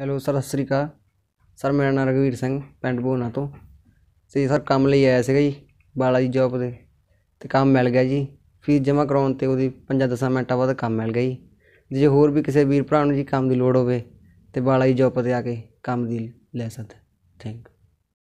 hello sir ਸਤਿ ਸ਼੍ਰੀ ਅਕਾਲ sir ਮੇਰਾ ਨਾਮ ਰਗਵੀਰ ਸਿੰਘ ਪਿੰਡ ਬੋਨਾ ਤੋਂ ਸੀ ਸਰ ਕੰਮ ਲਈ ਆਇਆ ਸੀਗਾ ਜੀ ਬਾਲਾ ਜੀ ਜੋਬ 'ਤੇ ਕੰਮ ਮਿਲ ਗਿਆ ਜੀ ਫੀਸ ਜਮਾ ਕਰਾਉਣ 'ਤੇ ਉਹਦੀ 5-10 ਮਿੰਟਾਂ ਬਾਅਦ ਕੰਮ ਮਿਲ ਗਿਆ ਜੀ ਜੇ ਹੋਰ ਵੀ ਕਿਸੇ ਵੀਰ ਭਰਾ ਨੂੰ ਜੀ ਕੰਮ ਦੀ ਲੋੜ ਹੋਵੇ ਤੇ ਬਾਲਾ ਜੀ ਜੋਬ 'ਤੇ ਆ ਕੇ ਕੰਮ ਦੀ ਲੈ ਸਕਦਾ ਥੈਂਕ